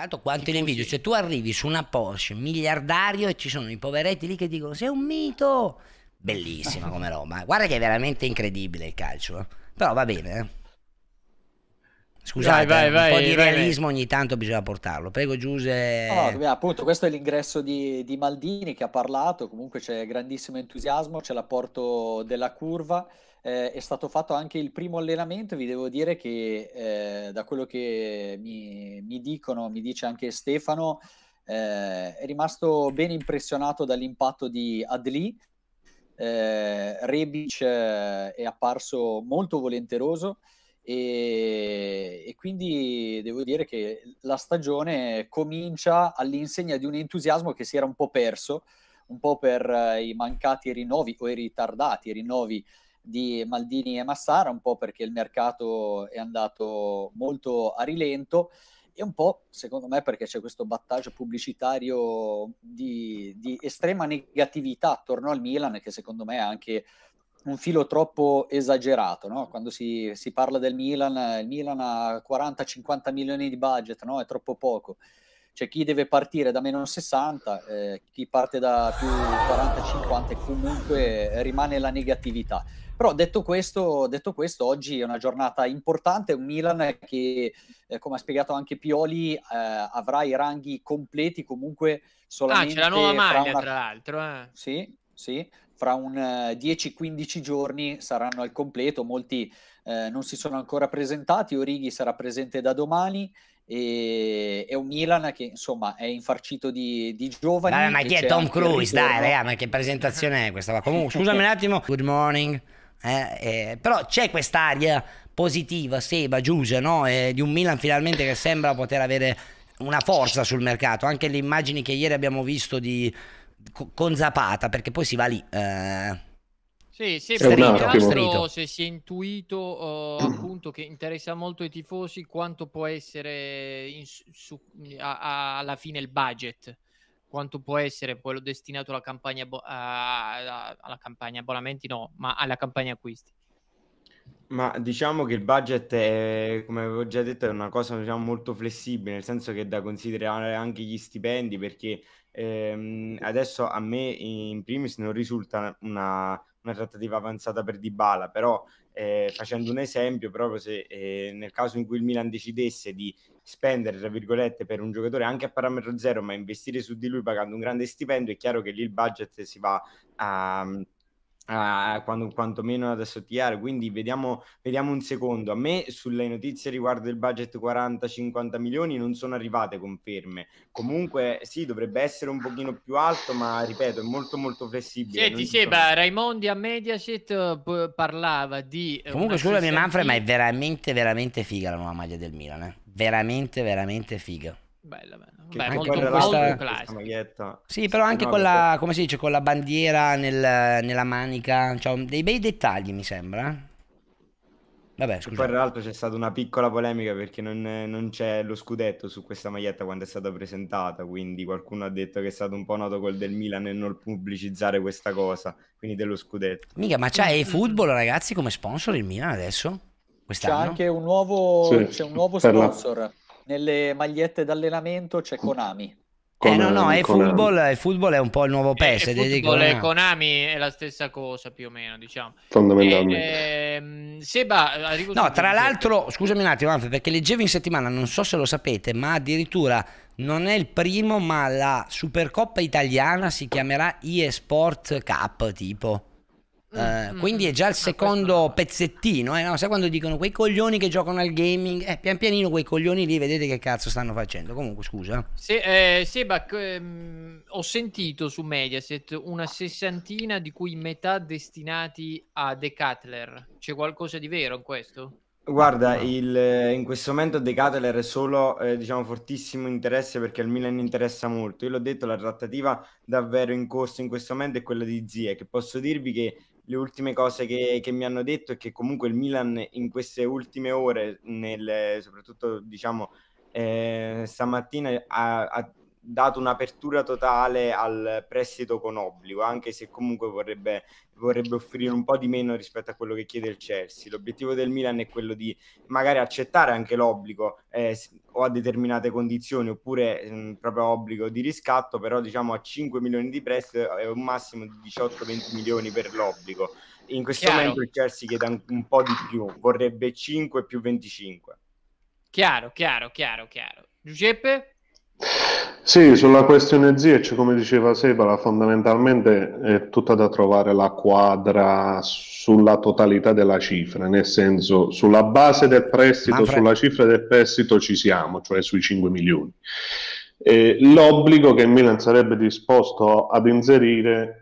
Tra l'altro quanti ne invidio, cioè tu arrivi su una Porsche miliardario e ci sono i poveretti lì che dicono sei un mito, bellissima come Roma, eh. guarda che è veramente incredibile il calcio, eh. però va bene. Eh? Scusate, vai, vai, un vai, po' di realismo ogni tanto bisogna portarlo. Prego Giuse. No, appunto, questo è l'ingresso di, di, Maldini che ha parlato, comunque c'è grandissimo entusiasmo, c'è l'apporto della curva. Eh, è stato fatto anche il primo allenamento, vi devo dire che eh, da quello che mi, mi, dicono, mi dice anche Stefano, eh, è rimasto ben impressionato dall'impatto di Adli. Eh, Rebic eh, è apparso molto volenteroso. E, e, quindi devo dire che la stagione comincia all'insegna di un entusiasmo che si era un po' perso, un po' per eh, i mancati rinnovi o i ritardati rinnovi di Maldini e Massara, un po' perché il mercato è andato molto a rilento e un po' secondo me perché c'è questo battaggio pubblicitario di, di estrema negatività attorno al Milan che secondo me è anche un filo troppo esagerato, no? quando si, si, parla del Milan, il Milan ha 40-50 milioni di budget, no? è troppo poco. C'è cioè, chi deve partire da meno 60, eh, chi parte da più 40-50 e comunque rimane la negatività. Però detto questo, detto questo, oggi è una giornata importante, un Milan che, eh, come ha spiegato anche Pioli, eh, avrà i ranghi completi comunque solamente... Ah, c'è la nuova maglia, una... tra l'altro. Eh. Sì, sì, fra un 10-15 eh, giorni saranno al completo, molti eh, non si sono ancora presentati, Orighi sarà presente da domani e è un Milan che insomma è infarcito di, di giovani. Vabbè, ma chi è Tom Cruise? Dai, raga, ma che presentazione è questa? Ma comunque, scusami un attimo, good morning. Eh, eh, però c'è quest'aria positiva, Seba, Giuse, no? eh, di un Milan finalmente che sembra poter avere una forza sul mercato. Anche le immagini che ieri abbiamo visto di con Zapata, perché poi si va lì. Eh... Sì, sì, perché se si è intuito uh, appunto che interessa molto ai tifosi quanto può essere in, su, a, a, alla fine il budget, quanto può essere quello destinato alla campagna, bo- a, alla campagna abbonamenti no, ma alla campagna acquisti. Ma diciamo che il budget è, come avevo già detto, è una cosa diciamo, molto flessibile, nel senso che è da considerare anche gli stipendi, perché Ehm, adesso a me in primis non risulta una, una trattativa avanzata per Dybala, però eh, facendo un esempio, proprio se eh, nel caso in cui il Milan decidesse di spendere, tra virgolette, per un giocatore anche a parametro zero, ma investire su di lui pagando un grande stipendio, è chiaro che lì il budget si va a... Um, Ah, ah, quando, quantomeno ad assottigliare. quindi vediamo, vediamo, un secondo. A me sulle notizie riguardo il budget 40-50 milioni non sono arrivate conferme. Comunque sì, dovrebbe essere un pochino più alto, ma ripeto, è molto molto flessibile. Senti, sì, so. Raimondi a Mediaset eh, p- parlava di... Eh, Comunque scusami Manfred, ma è veramente veramente figa la nuova maglia del Milan, eh? veramente veramente figa. Bella, bella. Che Beh, molto, questa, maglietta. Sì, però anche con la, come si dice, con la bandiera nel, nella manica, cioè, dei bei dettagli mi sembra. Vabbè, scusa. Poi tra l'altro c'è stata una piccola polemica perché non, non, c'è lo scudetto su questa maglietta quando è stata presentata, quindi qualcuno ha detto che è stato un po' noto quel del Milan e non pubblicizzare questa cosa, quindi dello scudetto. Mica, ma c'è eFootball mm, mm. ragazzi come sponsor il Milan adesso? Quest'anno? C'è anche un nuovo, sì, c'è un nuovo sponsor. La nelle magliette d'allenamento c'è Konami. Eh, no, no, è football, è football, è un po' il nuovo PES. Eh, è football e eh. eh, Konami è la stessa cosa più o meno, diciamo. Fondamentalmente. Eh, ehm, Seba, no, tra l'altro, scusami un attimo, Anfe, perché leggevo in settimana, non so se lo sapete, ma addirittura non è il primo, ma la Supercoppa italiana si chiamerà eSport Cup, tipo. Mm, eh, mm, quindi mm. è già il secondo pezzettino, eh, no? sai quando dicono quei coglioni che giocano al gaming, eh, pian pianino quei coglioni lì vedete che cazzo stanno facendo. Comunque, scusa. Se, eh, Seba, ehm, ho sentito su Mediaset una sessantina di cui metà destinati a The Cutler. C'è qualcosa di vero in questo? Guarda, il, eh, in questo momento De Catler è solo eh, diciamo, fortissimo interesse perché al Milan interessa molto. Io l'ho detto, la trattativa davvero in corso in questo momento è quella di Zie, che posso dirvi che le ultime cose che, che, mi hanno detto è che comunque il Milan in queste ultime ore, nel, soprattutto diciamo eh, stamattina, ha, ha dato un'apertura totale al prestito con obbligo, anche se comunque vorrebbe, vorrebbe, offrire un po' di meno rispetto a quello che chiede il Chelsea. L'obiettivo del Milan è quello di magari accettare anche l'obbligo eh, o a determinate condizioni, oppure mh, mm, proprio obbligo di riscatto, però diciamo a 5 milioni di prestito è un massimo di 18-20 milioni per l'obbligo. In questo Chiaro. momento il Chelsea chiede un, un po' di più, vorrebbe 5 più 25. Chiaro, chiaro, chiaro, chiaro. Giuseppe? Sì, sulla questione Ziyech, come diceva Sebala, fondamentalmente è tutta da trovare la quadra sulla totalità della cifra, nel senso sulla base del prestito, Manfred. sulla cifra del prestito ci siamo, cioè sui 5 milioni. E l'obbligo che Milan sarebbe disposto ad inserire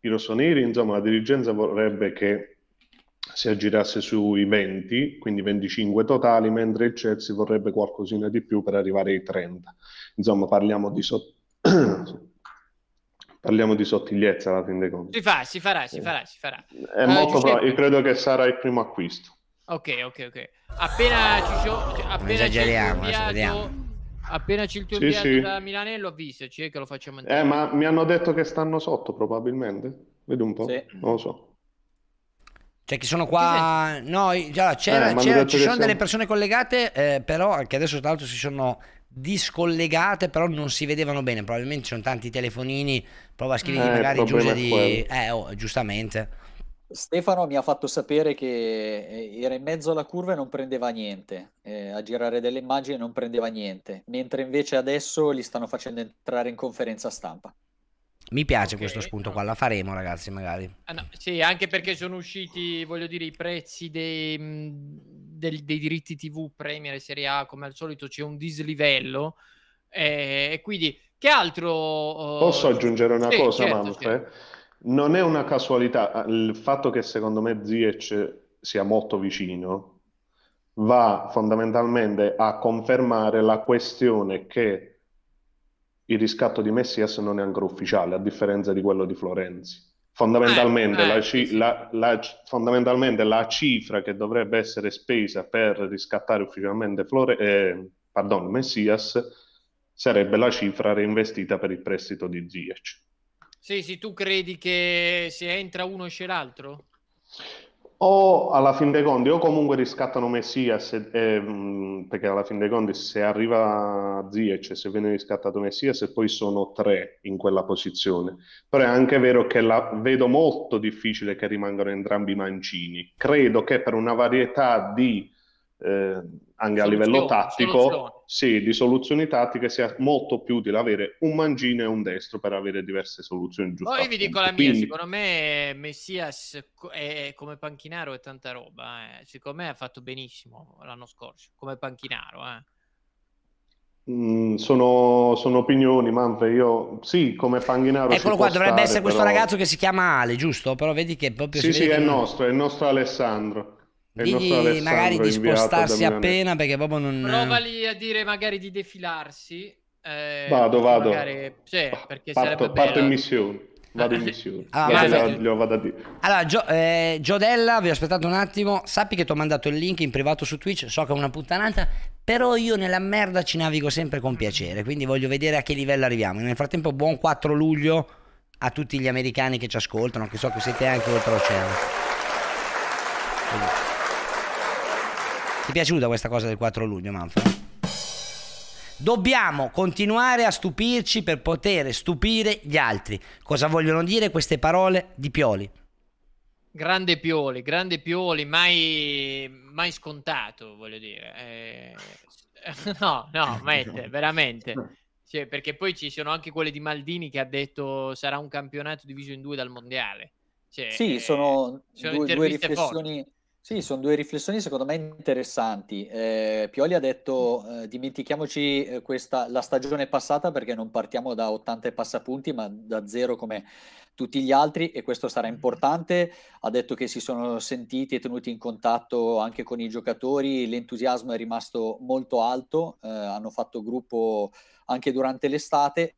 i rossoneri, insomma la dirigenza vorrebbe che si aggirasse sui 20, quindi 25 totali, mentre il Chelsea vorrebbe qualcosina di più per arrivare ai 30. Insomma, parliamo di, so- parliamo di sottigliezza alla fine dei conti. Si fa, si farà, si farà, si farà. È allora, eh, molto Giuseppe... pro- io credo che sarà il primo acquisto. Ok, ok, ok. Appena ci so- appena esageriamo, viaggio... Appena c'è il tuo sì, sì. da Milanello, avvisaci che lo facciamo eh, entrare. Eh, ma mi hanno detto che stanno sotto probabilmente. Vedo un po', sì. non lo so. Cioè chi sono qua... No, già, c'era, eh, c'era, ci sono delle persone collegate, eh, però anche adesso tra l'altro si sono discollegate, però non si vedevano bene. Probabilmente ci sono tanti telefonini. Prova a scrivere eh, magari Giuse di... Eh, oh, giustamente. Stefano mi ha fatto sapere che eh, era in mezzo alla curva e non prendeva niente, eh, a girare delle immagini non prendeva niente, mentre invece adesso li stanno facendo entrare in conferenza stampa. Mi piace okay, questo spunto no. qua, la faremo ragazzi magari. Ah, no. Sì, anche perché sono usciti, voglio dire, i prezzi dei, dei, dei diritti TV Premier e Serie A, come al solito c'è un dislivello. Eh, e eh, quindi, che altro... Uh... Posso aggiungere una sì, cosa, certo, Manfred? Certo. Non è una casualità, il fatto che secondo me Ziyech sia molto vicino va fondamentalmente a confermare la questione che il riscatto di Messias non è ancora ufficiale, a differenza di quello di Florenzi. Fondamentalmente, eh, la, ecco, ci, la, la, fondamentalmente la, cifra che dovrebbe essere spesa per riscattare ufficialmente Flore, eh, pardon, Messias sarebbe la cifra reinvestita per il prestito di Ziyech. Sì, sì, tu credi che se entra uno esce l'altro? o alla fin dei conti o comunque riscattano Messias eh, perché alla fin dei conti se arriva Ziyech se viene riscattato Messias e poi sono tre in quella posizione però è anche vero che la, vedo molto difficile che rimangano entrambi mancini credo che per una varietà di eh, anche soluzione, a livello tattico soluzione sì, di soluzioni tattiche sia molto più utile avere un mangino e un destro per avere diverse soluzioni giuste. Poi vi dico la mia, Quindi... secondo me Messias è, come panchinaro è tanta roba, eh. secondo me ha fatto benissimo l'anno scorso come panchinaro. Eh. Mm, sono, sono, opinioni, Manfred. Io sì, come Panchinaro. Eccolo qua, dovrebbe stare, essere questo ragazzo che si chiama Ale, giusto? Però vedi che è proprio. Sì, sì, è nostro, è il nostro Alessandro. Digli magari di spostarsi appena perché proprio non... Provali a dire magari di defilarsi. Eh, vado, vado. Magari... Sì, ah, perché parto, parto in missione. Vado in missione. Allora, ah, vado, lo, vado a dire. allora Gio, eh, Giodella, vi ho aspettato un attimo. Sappi che ti ho mandato il link in privato su Twitch. So che è una puttanata, però io nella merda ci navigo sempre con piacere. Quindi voglio vedere a che livello arriviamo. Nel frattempo, buon 4 luglio a tutti gli americani che ci ascoltano, che so che siete anche oltre l'oceano. Quindi. Ti è piaciuta questa cosa del 4 luglio, Manfred? Dobbiamo continuare a stupirci per poter stupire gli altri. Cosa vogliono dire queste parole di Pioli? Grande Pioli, grande Pioli, mai, mai scontato, voglio dire. Eh, no, no, mette, veramente. Cioè, perché poi ci sono anche quelle di Maldini che ha detto sarà un campionato diviso in due dal mondiale. Cioè, sì, sono, eh, sono due, due, riflessioni, sì, sono due riflessioni secondo me interessanti. Eh, Pioli ha detto eh, dimentichiamoci eh, questa, la stagione passata perché non partiamo da 80 passapunti ma da zero come tutti gli altri e questo sarà mm-hmm. importante. Ha detto che si sono sentiti e tenuti in contatto anche con i giocatori, l'entusiasmo è rimasto molto alto, eh, hanno fatto gruppo anche durante l'estate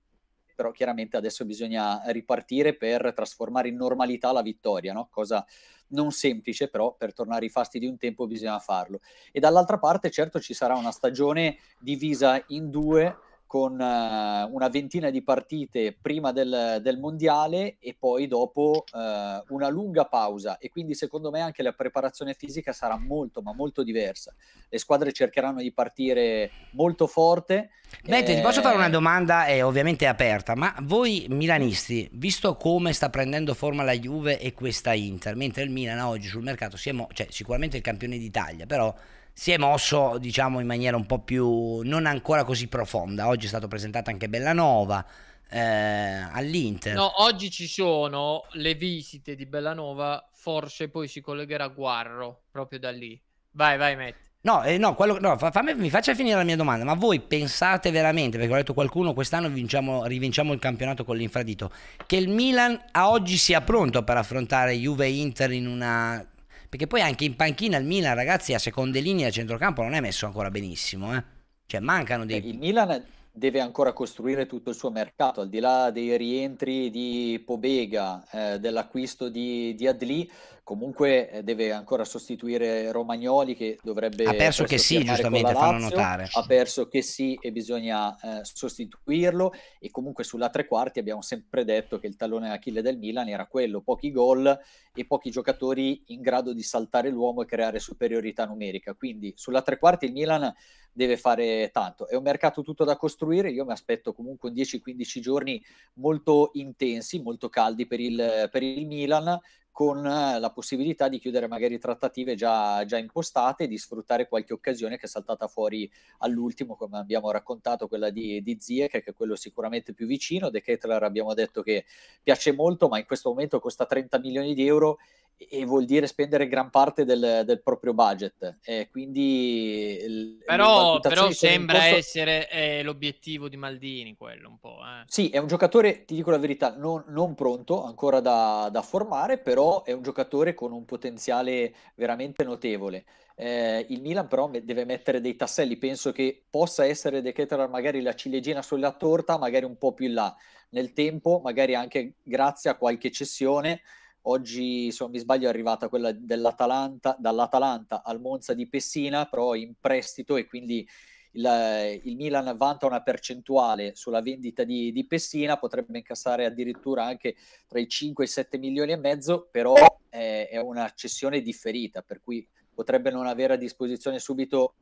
però chiaramente adesso bisogna ripartire per trasformare in normalità la vittoria, no? cosa non semplice, però per tornare ai fasti di un tempo bisogna farlo. E dall'altra parte certo ci sarà una stagione divisa in due con eh, una ventina di partite prima del, del mondiale e poi dopo eh, una lunga pausa e quindi secondo me anche la preparazione fisica sarà molto ma molto diversa. Le squadre cercheranno di partire molto forte. Beh, ti eh, posso fare una domanda, è ovviamente aperta, ma voi milanisti, visto come sta prendendo forma la Juve e questa Inter, mentre il Milan oggi sul mercato siamo, cioè, sicuramente il campione d'Italia, però si è mosso diciamo in maniera un po' più non ancora così profonda. Oggi è stato presentato anche Bellanova eh, all'Inter. No, oggi ci sono le visite di Bellanova, forse poi si collegherà Guarro proprio da lì. Vai, vai, Matt. No, eh, no, quello, no fammi, mi faccia finire la mia domanda, ma voi pensate veramente, perché ho detto qualcuno quest'anno vinciamo, rivinciamo il campionato con l'infradito, che il Milan a oggi sia pronto per affrontare Juve-Inter in una perché poi anche in panchina il Milan, ragazzi, a seconde linee a centrocampo non è messo ancora benissimo. Eh? Cioè, mancano dei. Il Milan deve ancora costruire tutto il suo mercato, al di là dei rientri di Pobega, eh, dell'acquisto di, di Adli comunque eh, deve ancora sostituire Romagnoli che dovrebbe... Ha perso che sì, giustamente, fanno notare. Ha perso che sì e bisogna eh, sostituirlo e comunque sulla tre quarti abbiamo sempre detto che il tallone Achille del Milan era quello, pochi gol e pochi giocatori in grado di saltare l'uomo e creare superiorità numerica. Quindi sulla tre quarti il Milan deve fare tanto. È un mercato tutto da costruire, io mi aspetto comunque 10-15 giorni molto intensi, molto caldi per il, per il Milan, con eh, la possibilità di chiudere magari trattative già, già impostate e di sfruttare qualche occasione che è saltata fuori all'ultimo, come abbiamo raccontato, quella di, di Ziek, che è quello sicuramente più vicino. De Kettler abbiamo detto che piace molto, ma in questo momento costa 30 milioni di euro e vuol dire spendere gran parte del, del proprio budget. Eh, quindi però, però sembra posto... essere eh, l'obiettivo di Maldini quello un po'. Eh. Sì, è un giocatore, ti dico la verità, non, non pronto, ancora da, da, formare, però è un giocatore con un potenziale veramente notevole. Eh, il Milan però deve mettere dei tasselli, penso che possa essere De Ketterer magari la ciliegina sulla torta, magari un po' più in là nel tempo, magari anche grazie a qualche cessione Oggi, se non mi sbaglio, è arrivata quella dell'Atalanta, dall'Atalanta al Monza di Pessina, però in prestito e quindi il, il Milan vanta una percentuale sulla vendita di, di, Pessina, potrebbe incassare addirittura anche tra i 5 e i 7 milioni e mezzo, però è, è una cessione differita, per cui potrebbe non avere a disposizione subito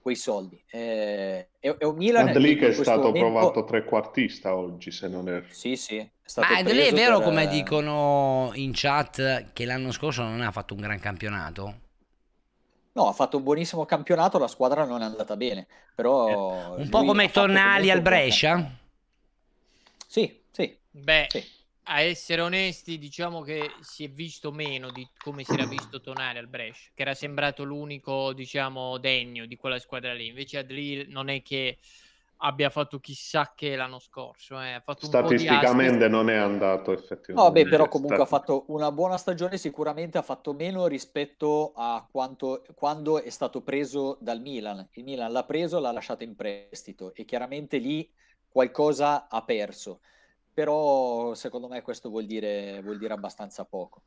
quei soldi. Eh, è, è un Milan. che è stato momento... provato trequartista oggi, se non erro. Sì, sì, ma lì è vero per... come eh, dicono in chat che l'anno scorso non ha fatto un gran campionato? No, ha fatto un buonissimo campionato, la squadra non è andata bene, però... Eh, un po' come Tornali al Brescia? Sì, sì. Beh, sì. a essere onesti, diciamo che si è visto meno di come si era visto Tonali al Brescia, che era sembrato l'unico, diciamo, degno di quella squadra lì. Invece Adril non è che abbia fatto chissà che l'anno scorso. Eh. Statisticamente non è andato effettivamente. No, beh, però comunque ha fatto una buona stagione, sicuramente ha fatto meno rispetto a quanto, quando è stato preso dal Milan. Il Milan l'ha preso, l'ha lasciato in prestito e chiaramente lì qualcosa ha perso. Però secondo me questo vuol dire, vuol dire abbastanza poco.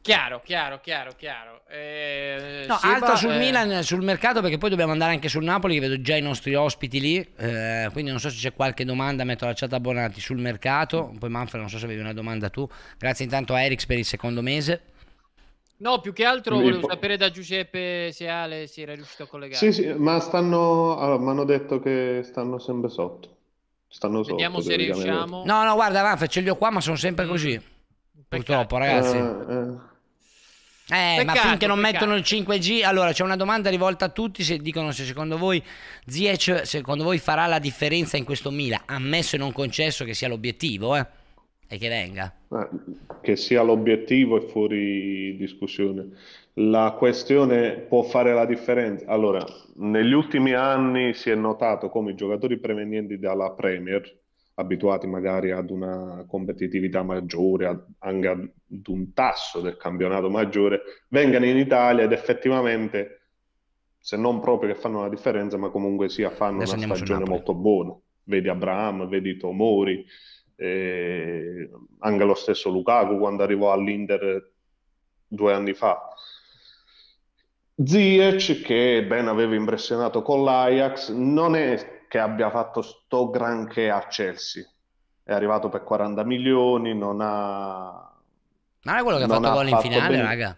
Chiaro, chiaro, chiaro, chiaro. Eh, no, Seba, altro sul eh... Milan, sul mercato, perché poi dobbiamo andare anche sul Napoli, che vedo già i nostri ospiti lì, eh, quindi non so se c'è qualche domanda, metto la chat abbonati sul mercato, poi Manfred non so se avevi una domanda tu, grazie intanto a Erics per il secondo mese. No, più che altro volevo sapere da Giuseppe se Ale si era riuscito a collegare. Sì, sì, ma stanno, allora, mi hanno detto che stanno sempre sotto. Stanno Vediamo sotto, se riusciamo. No, no, guarda, Manfred, ce li ho qua, ma sono sempre mm. così. Purtroppo, ragazzi. Eh, eh peccato, ma finché non mettono il 5G, allora c'è una domanda rivolta a tutti se dicono se secondo voi Ziyech secondo voi farà la differenza in questo Milan, ammesso e non concesso che sia l'obiettivo, eh? E che venga. Eh, che sia l'obiettivo è fuori discussione. La questione può fare la differenza. Allora, negli ultimi anni si è notato come i giocatori provenienti dalla Premier abituati magari ad una competitività maggiore, ad, anche ad un tasso del campionato maggiore, vengano in Italia ed effettivamente, se non proprio che fanno la differenza, ma comunque sia fanno Adesso una stagione molto buona. Vedi Abraham, vedi Tomori, eh, anche lo stesso Lukaku quando arrivò all'Inter due anni fa. Ziyech, che ben aveva impressionato con l'Ajax, non è che abbia fatto sto granché a Chelsea. È arrivato per 40 milioni, non ha... Ma è quello che ha fatto ha gol fatto in finale, ben... raga.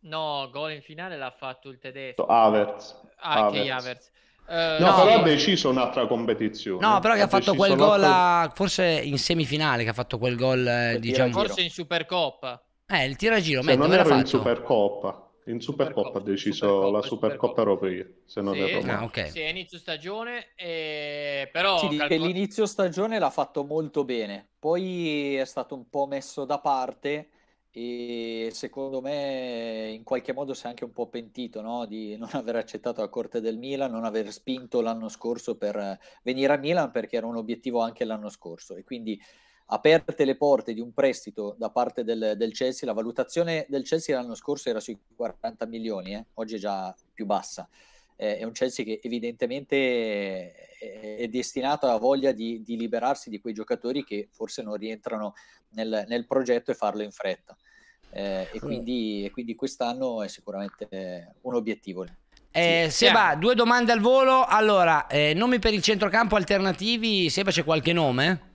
No, gol in finale l'ha fatto il tedesco. Averts. Ah, Havertz. Havertz. Uh, no, eh, no, però ha deciso un'altra competizione. No, però che ha, ha fatto quel gol, a... forse in semifinale, che ha fatto quel gol, eh, diciamo... Forse in Supercoppa. Eh, il giro, ma non era in Supercoppa in Supercoppa ha deciso Supercoppa, la Supercoppa, Supercoppa europea, se non sì. erro. Ah, okay. Sì, inizio stagione, eh, però... Sì, calcol- l'inizio stagione l'ha fatto molto bene, poi è stato un po' messo da parte e secondo me in qualche modo si è anche un po' pentito no? di non aver accettato la corte del Milan, non aver spinto l'anno scorso per venire a Milan perché era un obiettivo anche l'anno scorso e quindi aperte le porte di un prestito da parte del, del Chelsea, la valutazione del Chelsea l'anno scorso era sui 40 milioni, eh? oggi è già più bassa. Eh, è un Chelsea che evidentemente è, eh, è destinato a voglia di, di, liberarsi di quei giocatori che forse non rientrano nel, nel progetto e farlo in fretta. Eh, e, mm. quindi, e quindi quest'anno è sicuramente un obiettivo. Eh, Seba, due domande al volo. Allora, eh, nomi per il centrocampo alternativi. Seba, c'è qualche nome?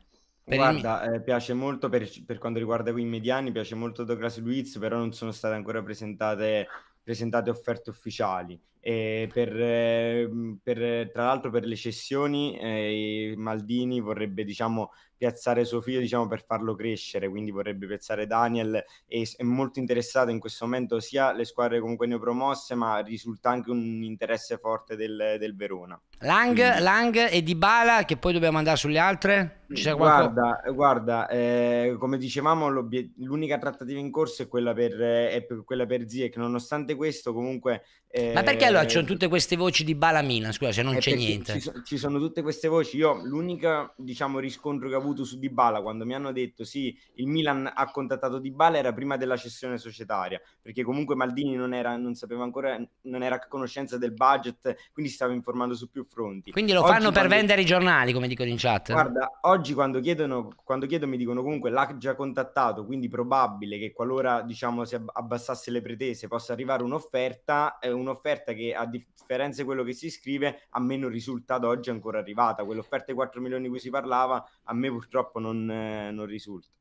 Per Guarda, eh, piace molto per, per, quanto riguarda i mediani, piace molto Douglas Luiz, però non sono state ancora presentate, presentate offerte ufficiali. Per, ehm, per, tra l'altro per le cessioni eh, Maldini vorrebbe diciamo, piazzare suo figlio diciamo, per farlo crescere, quindi vorrebbe piazzare Daniel e è molto interessato in questo momento sia le squadre comunque neopromosse, ma risulta anche un interesse forte del, del Verona. Lang, Quindi. Lang e Dybala che poi dobbiamo andare sulle altre? Mm, guarda, guarda eh, come dicevamo l'unica trattativa in corso è quella per, eh, è per Ziyech nonostante questo comunque eh, ma perché allora ci sono tutte queste voci di Balamina scusa se non eh, c'è niente ci, ci, sono tutte queste voci io l'unico diciamo riscontro che ho avuto su Dybala quando mi hanno detto sì il Milan ha contattato Dybala era prima della cessione societaria perché comunque Maldini non era non sapeva ancora non era a conoscenza del budget quindi stava informando su più confronti. Quindi lo fanno oggi per vendere i giornali, come dicono in chat. Guarda, oggi quando chiedono, quando chiedono mi dicono comunque l'ha già contattato, quindi probabile che qualora diciamo si abbassasse le pretese possa arrivare un'offerta, eh, un'offerta che a differenza di quello che si scrive a me non risulta ad oggi ancora arrivata. Quell'offerta di 4 milioni di cui si parlava a me purtroppo non, eh, non risulta.